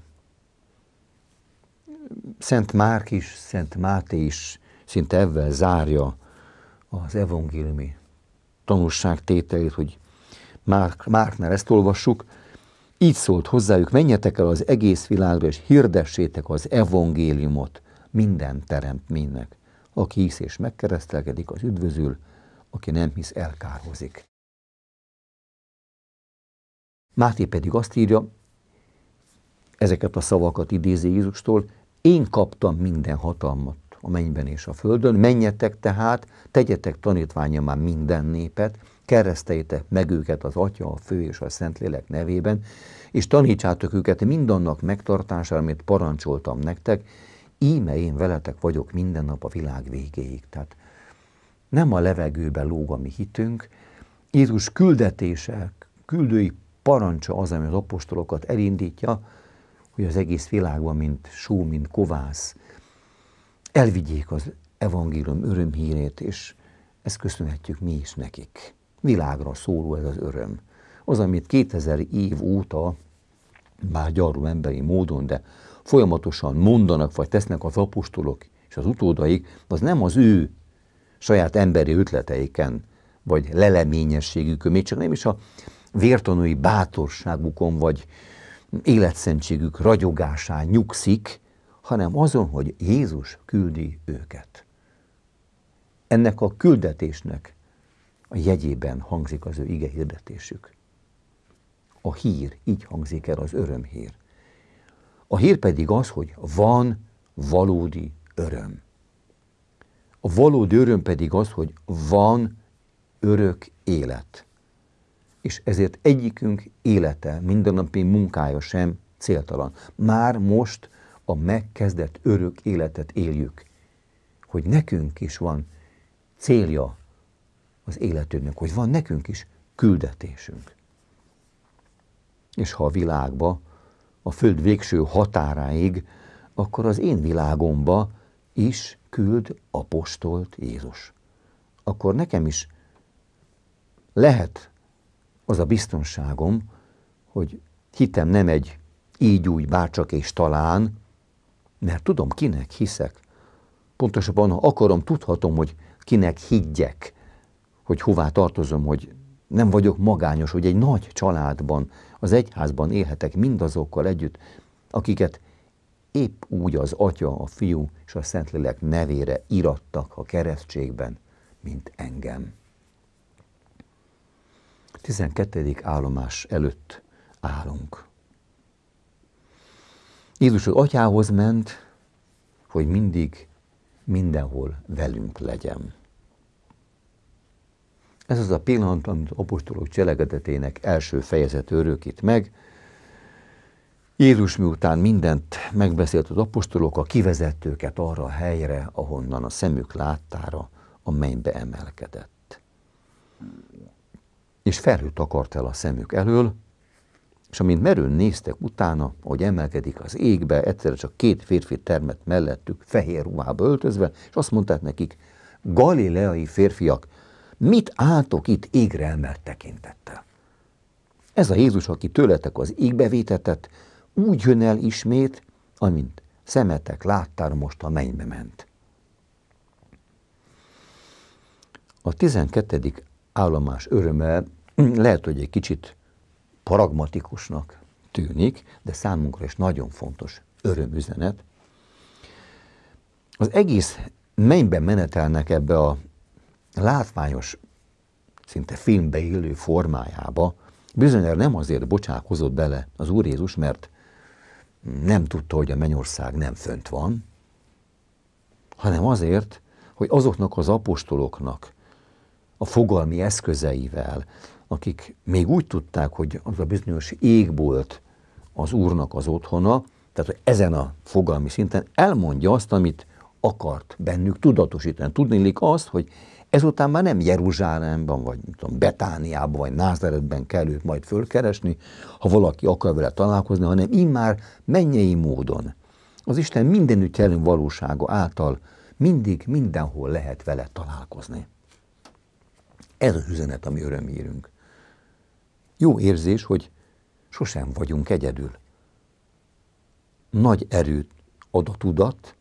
Szent Márk is, Szent Máté is szinte ebben zárja az evangéliumi tanulság tételét, hogy Márk, Márknál ezt olvassuk, így szólt hozzájuk, menjetek el az egész világra, és hirdessétek az evangéliumot, minden teremtménynek. Aki hisz és megkeresztelkedik, az üdvözül, aki nem hisz, elkárhozik. Máté pedig azt írja, ezeket a szavakat idézi Jézustól, én kaptam minden hatalmat a mennyben és a földön, menjetek tehát, tegyetek tanítványa már minden népet, kereszteljétek meg őket az Atya, a Fő és a Szentlélek nevében, és tanítsátok őket mindannak megtartására, amit parancsoltam nektek, íme én veletek vagyok minden nap a világ végéig. Tehát nem a levegőbe lóg a mi hitünk, Jézus küldetése, küldői parancsa az, ami az apostolokat elindítja, hogy az egész világban, mint só, mint kovász, elvigyék az evangélium örömhírét, és ezt köszönhetjük mi is nekik. Világra szóló ez az öröm. Az, amit 2000 év óta, bár gyarú emberi módon, de folyamatosan mondanak vagy tesznek az apostolok és az utódaik, az nem az ő saját emberi ötleteiken, vagy leleményességükön, még csak nem is a vértanúi bátorságukon vagy életszentségük ragyogásán nyugszik, hanem azon, hogy Jézus küldi őket. Ennek a küldetésnek a jegyében hangzik az ő ige hirdetésük. A hír, így hangzik el az örömhír. A hír pedig az, hogy van valódi öröm. A valódi öröm pedig az, hogy van örök élet és ezért egyikünk élete, mindennapi munkája sem céltalan. Már most a megkezdett örök életet éljük, hogy nekünk is van célja az életünknek, hogy van nekünk is küldetésünk. És ha a világba, a föld végső határáig, akkor az én világomba is küld apostolt Jézus. Akkor nekem is lehet az a biztonságom, hogy hitem nem egy így úgy, bárcsak és talán, mert tudom, kinek hiszek. Pontosabban, ha akarom, tudhatom, hogy kinek higgyek, hogy hová tartozom, hogy nem vagyok magányos, hogy egy nagy családban, az egyházban élhetek mindazokkal együtt, akiket épp úgy az Atya, a Fiú és a Szentlélek nevére irattak a keresztségben, mint engem. 12. állomás előtt állunk. Jézus az atyához ment, hogy mindig, mindenhol velünk legyen. Ez az a pillanat, amit apostolok cselekedetének első fejezet örökít meg. Jézus miután mindent megbeszélt az apostolok, a őket arra a helyre, ahonnan a szemük láttára a mennybe emelkedett és felhő takart el a szemük elől, és amint merőn néztek utána, hogy emelkedik az égbe, egyszerre csak két férfi termet mellettük, fehér ruhába öltözve, és azt mondták nekik, galileai férfiak, mit álltok itt égre emelt tekintettel? Ez a Jézus, aki tőletek az égbe vétetett, úgy jön el ismét, amint szemetek láttár most a mennybe ment. A 12 állomás öröme mm, lehet, hogy egy kicsit pragmatikusnak tűnik, de számunkra is nagyon fontos örömüzenet. Az egész mennyben menetelnek ebbe a látványos, szinte filmbe élő formájába, bizonyára nem azért bocsákozott bele az Úr Jézus, mert nem tudta, hogy a mennyország nem fönt van, hanem azért, hogy azoknak az apostoloknak, a fogalmi eszközeivel, akik még úgy tudták, hogy az a bizonyos égbolt az úrnak az otthona, tehát hogy ezen a fogalmi szinten elmondja azt, amit akart bennük tudatosítani. Tudnélik azt, hogy ezután már nem Jeruzsálemben, vagy nem tudom, Betániában, vagy Názáretben kell őt majd fölkeresni, ha valaki akar vele találkozni, hanem immár mennyei módon. Az Isten mindenütt jelen valósága által mindig, mindenhol lehet vele találkozni. Ez az üzenet, ami örömhírünk. Jó érzés, hogy sosem vagyunk egyedül. Nagy erőt ad a tudat,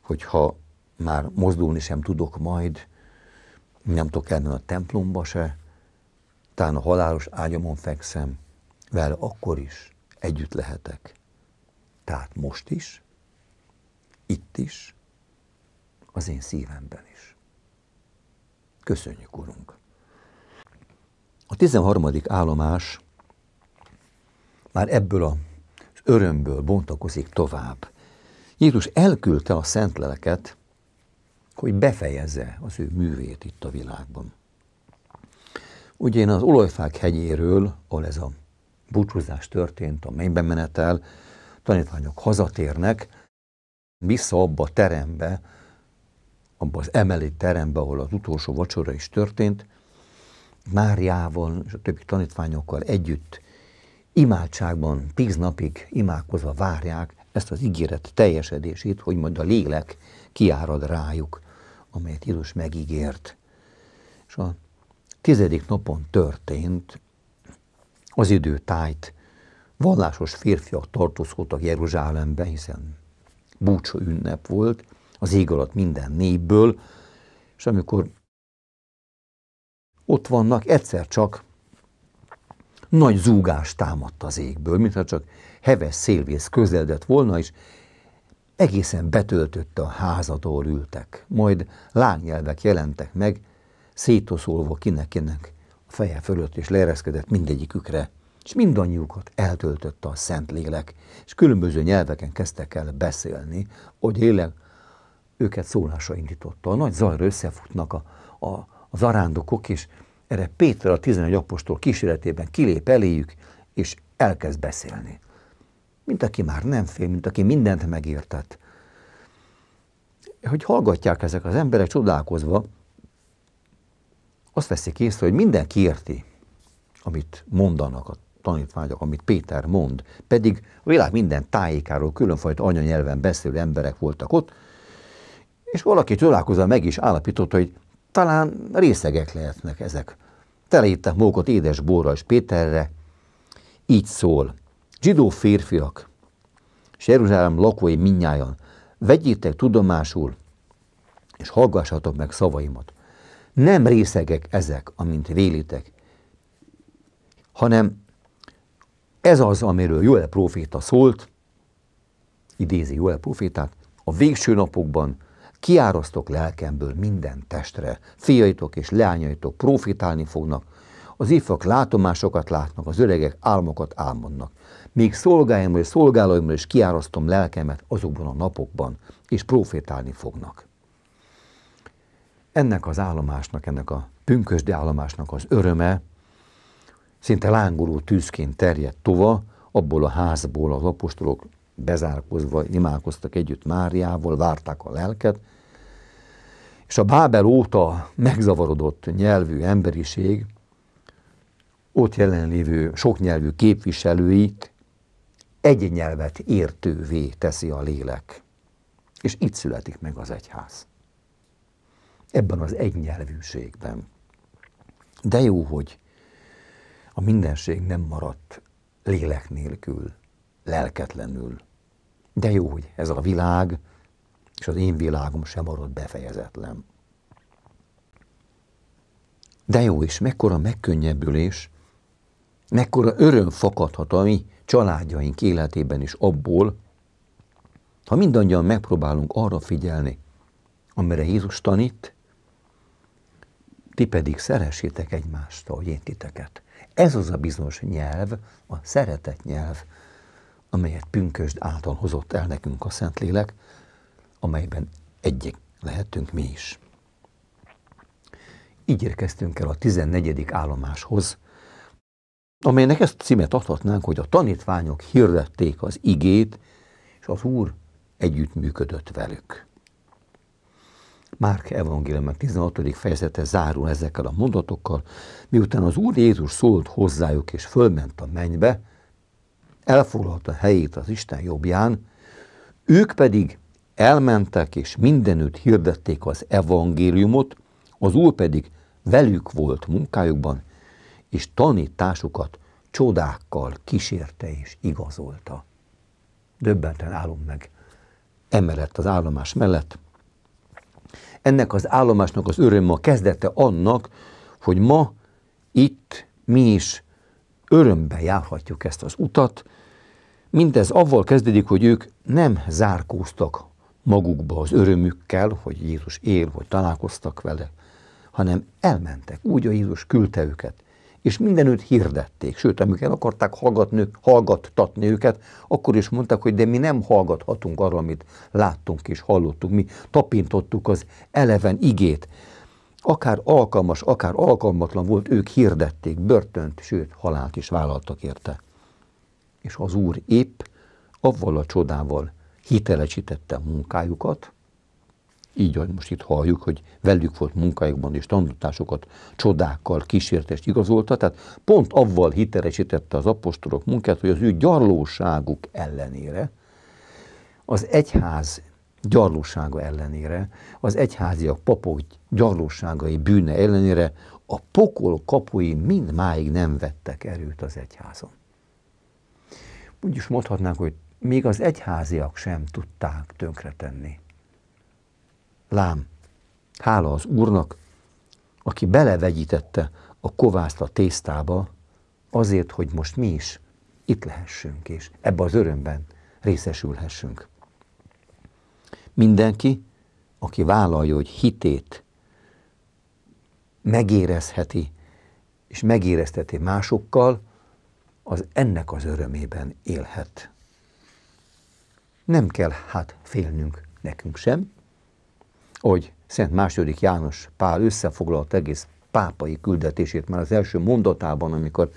hogyha már mozdulni sem tudok majd, nem tudok elmenni a templomba se, talán a halálos ágyamon fekszem, vele akkor is együtt lehetek. Tehát most is, itt is, az én szívemben is. Köszönjük, Urunk! A 13. állomás már ebből az örömből bontakozik tovább. Jézus elküldte a szent leleket, hogy befejezze az ő művét itt a világban. Ugye én az olajfák hegyéről, ahol ez a búcsúzás történt, a mennyben menetel, tanítványok hazatérnek, vissza abba a terembe, abban az emeli teremben, ahol az utolsó vacsora is történt, Máriával és a többi tanítványokkal együtt imádságban tíz napig imádkozva várják ezt az ígéret teljesedését, hogy majd a lélek kiárad rájuk, amelyet Jézus megígért. És a tizedik napon történt az időtájt, vallásos férfiak tartózkodtak Jeruzsálemben, hiszen búcsú ünnep volt, az ég alatt minden népből, és amikor ott vannak, egyszer csak nagy zúgás támadt az égből, mintha csak heves szélvész közeledett volna, és egészen betöltötte a ahol ültek. Majd lányjelvek jelentek meg, szétoszolva kinek-kinek a feje fölött, és leereszkedett mindegyikükre. És mindannyiukat eltöltötte a Szentlélek, és különböző nyelveken kezdtek el beszélni, hogy élek, őket szólásra indította. A nagy zajra összefutnak a, a, a zarándokok, és erre Péter a 11 apostol kísérletében kilép eléjük, és elkezd beszélni. Mint aki már nem fél, mint aki mindent megértett. Hogy hallgatják ezek az emberek csodálkozva, azt veszik észre, hogy mindenki érti, amit mondanak a tanítványok, amit Péter mond, pedig a világ minden tájékáról különfajta anyanyelven beszélő emberek voltak ott, és valaki csodálkozva meg is állapította, hogy talán részegek lehetnek ezek. Teleírták mókot édes Bóra és Péterre. Így szól. Zsidó férfiak, és Jeruzsálem lakói minnyájan, vegyétek tudomásul, és hallgassatok meg szavaimat. Nem részegek ezek, amint vélitek, hanem ez az, amiről Joel proféta szólt, idézi Joel profétát, a végső napokban kiárasztok lelkemből minden testre, fiaitok és leányaitok profitálni fognak, az ifjak látomásokat látnak, az öregek álmokat álmodnak. Még szolgáimra és szolgálóimra is kiárasztom lelkemet azokban a napokban, és profétálni fognak. Ennek az állomásnak, ennek a pünkösdi állomásnak az öröme szinte lángoló tűzként terjedt tova, abból a házból az apostolok bezárkozva imádkoztak együtt Máriával, várták a lelket, és a Bábel óta megzavarodott nyelvű emberiség ott jelenlévő soknyelvű képviselőit egy nyelvet értővé teszi a lélek. És itt születik meg az egyház. Ebben az egynyelvűségben. De jó, hogy a mindenség nem maradt lélek nélkül, lelketlenül. De jó, hogy ez a világ, és az én világom sem marad befejezetlen. De jó, és mekkora megkönnyebbülés, mekkora öröm fakadhat a mi családjaink életében is abból, ha mindannyian megpróbálunk arra figyelni, amire Jézus tanít, ti pedig szeressétek egymást, ahogy én titeket. Ez az a bizonyos nyelv, a szeretet nyelv, amelyet Pünkösd által hozott el nekünk a Szentlélek, amelyben egyik lehetünk mi is. Így érkeztünk el a 14. állomáshoz, amelynek ezt a címet adhatnánk, hogy a tanítványok hirdették az igét, és az Úr együttműködött velük. Márk evangélium 16. fejezete zárul ezekkel a mondatokkal, miután az Úr Jézus szólt hozzájuk és fölment a mennybe, elfoglalta helyét az Isten jobbján, ők pedig Elmentek és mindenütt hirdették az evangéliumot, az Úr pedig velük volt munkájukban, és tanításukat csodákkal kísérte és igazolta. Döbbenten állom meg emellett az állomás mellett. Ennek az állomásnak az öröm a kezdete annak, hogy ma itt mi is örömbe járhatjuk ezt az utat. Mindez avval kezdődik, hogy ők nem zárkóztak magukba az örömükkel, hogy Jézus él, hogy találkoztak vele, hanem elmentek, úgy a Jézus küldte őket, és mindenütt hirdették, sőt, amikor el akarták hallgatni, hallgattatni őket, akkor is mondták, hogy de mi nem hallgathatunk arra, amit láttunk és hallottunk, mi tapintottuk az eleven igét. Akár alkalmas, akár alkalmatlan volt, ők hirdették, börtönt, sőt, halált is vállaltak érte. És az Úr épp avval a csodával hitelesítette munkájukat, így, hogy most itt halljuk, hogy velük volt munkájukban és tanításokat csodákkal kísértést igazolta, tehát pont avval hitelesítette az apostolok munkát, hogy az ő gyarlóságuk ellenére, az egyház gyarlósága ellenére, az egyháziak papok gyarlóságai bűne ellenére a pokol kapui mindmáig nem vettek erőt az egyházon. Úgy is mondhatnánk, hogy még az egyháziak sem tudták tönkretenni. Lám, hála az Úrnak, aki belevegyítette a kovászt a tésztába, azért, hogy most mi is itt lehessünk, és ebbe az örömben részesülhessünk. Mindenki, aki vállalja, hogy hitét megérezheti, és megérezteti másokkal, az ennek az örömében élhet nem kell hát félnünk nekünk sem, hogy Szent második János Pál összefoglalt egész pápai küldetését már az első mondatában, amikor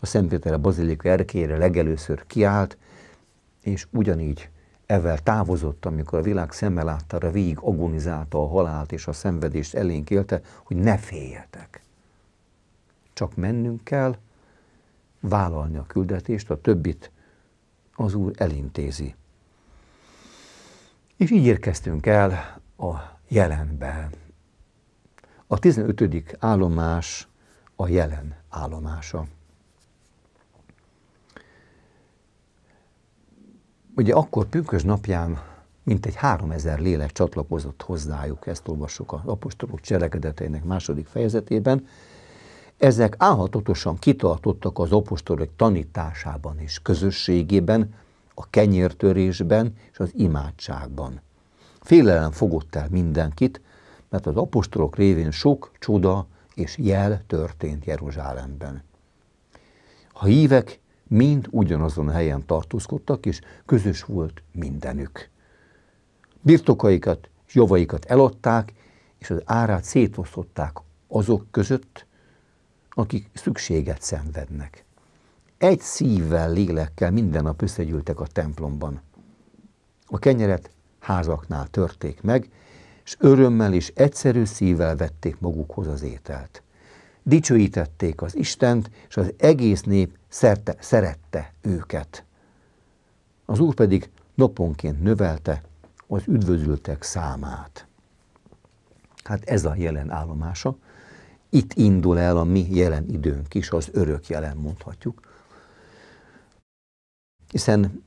a Péter a Bazilika erkére legelőször kiállt, és ugyanígy evel távozott, amikor a világ szemmel láttára végig agonizálta a halált és a szenvedést elénk élte, hogy ne féljetek. Csak mennünk kell, vállalni a küldetést, a többit az Úr elintézi. És így érkeztünk el a jelenbe. A 15. állomás a jelen állomása. Ugye akkor pünkös napján mintegy ezer lélek csatlakozott hozzájuk, ezt olvassuk az apostolok cselekedeteinek második fejezetében. Ezek álhatatosan kitartottak az apostolok tanításában és közösségében, a kenyértörésben és az imádságban. Félelem fogott el mindenkit, mert az apostolok révén sok csoda és jel történt Jeruzsálemben. A hívek mind ugyanazon a helyen tartózkodtak, és közös volt mindenük. Birtokaikat, javaikat eladták, és az árát szétosztották azok között, akik szükséget szenvednek egy szívvel, lélekkel minden nap összegyűltek a templomban. A kenyeret házaknál törték meg, és örömmel és egyszerű szívvel vették magukhoz az ételt. Dicsőítették az Istent, és az egész nép szerte, szerette őket. Az Úr pedig naponként növelte az üdvözültek számát. Hát ez a jelen állomása. Itt indul el a mi jelen időnk is, az örök jelen mondhatjuk, hiszen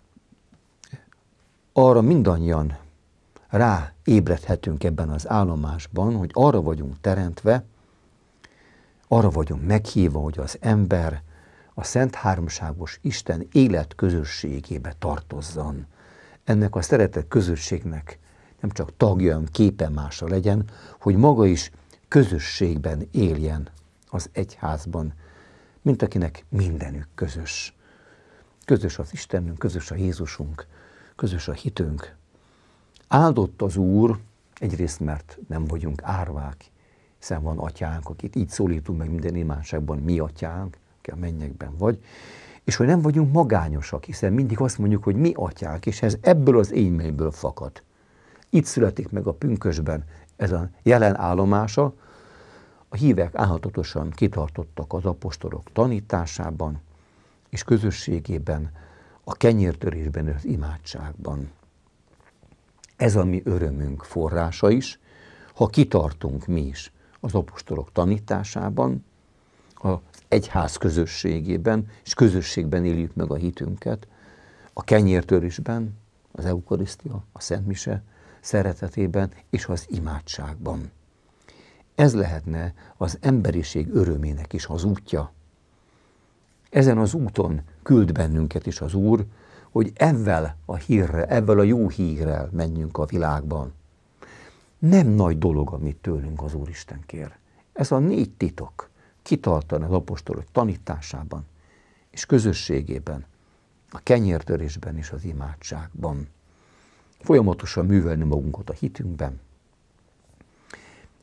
arra mindannyian rá ébredhetünk ebben az állomásban, hogy arra vagyunk teremtve, arra vagyunk meghívva, hogy az ember a Szent Háromságos Isten élet közösségébe tartozzon. Ennek a szeretett közösségnek nem csak tagja, képe másra legyen, hogy maga is közösségben éljen az egyházban, mint akinek mindenük közös. Közös az Istenünk, közös a Jézusunk, közös a hitünk. Áldott az Úr, egyrészt mert nem vagyunk árvák, hiszen van atyánk, akit így szólítunk meg minden imánságban, mi atyánk, aki a mennyekben vagy, és hogy nem vagyunk magányosak, hiszen mindig azt mondjuk, hogy mi atyánk, és ez ebből az éjmélyből fakad. Itt születik meg a pünkösben ez a jelen állomása, a hívek állhatatosan kitartottak az apostolok tanításában, és közösségében, a kenyértörésben, az imádságban. Ez a mi örömünk forrása is, ha kitartunk mi is az apostolok tanításában, az egyház közösségében, és közösségben éljük meg a hitünket, a kenyértörésben, az eukarisztia, a szentmise szeretetében és az imádságban. Ez lehetne az emberiség örömének is az útja, ezen az úton küld bennünket is az Úr, hogy ezzel a hírre, ezzel a jó hírrel menjünk a világban. Nem nagy dolog, amit tőlünk az Úristen kér. Ez a négy titok kitartan az apostolok tanításában és közösségében, a kenyértörésben és az imádságban. Folyamatosan művelni magunkat a hitünkben,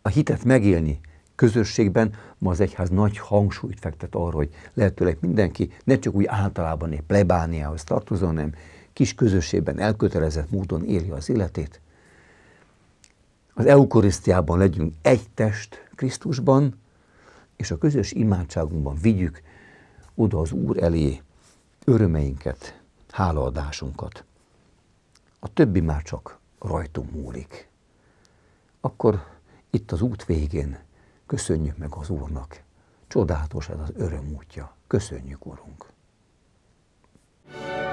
a hitet megélni közösségben ma az egyház nagy hangsúlyt fektet arra, hogy lehetőleg mindenki ne csak úgy általában egy plebániához tartozó, hanem kis közösségben elkötelezett módon élje az életét. Az eukorisztiában legyünk egy test Krisztusban, és a közös imádságunkban vigyük oda az Úr elé örömeinket, hálaadásunkat. A többi már csak rajtunk múlik. Akkor itt az út végén Köszönjük meg az Úrnak. Csodálatos ez az öröm útja. Köszönjük, Urunk! thank you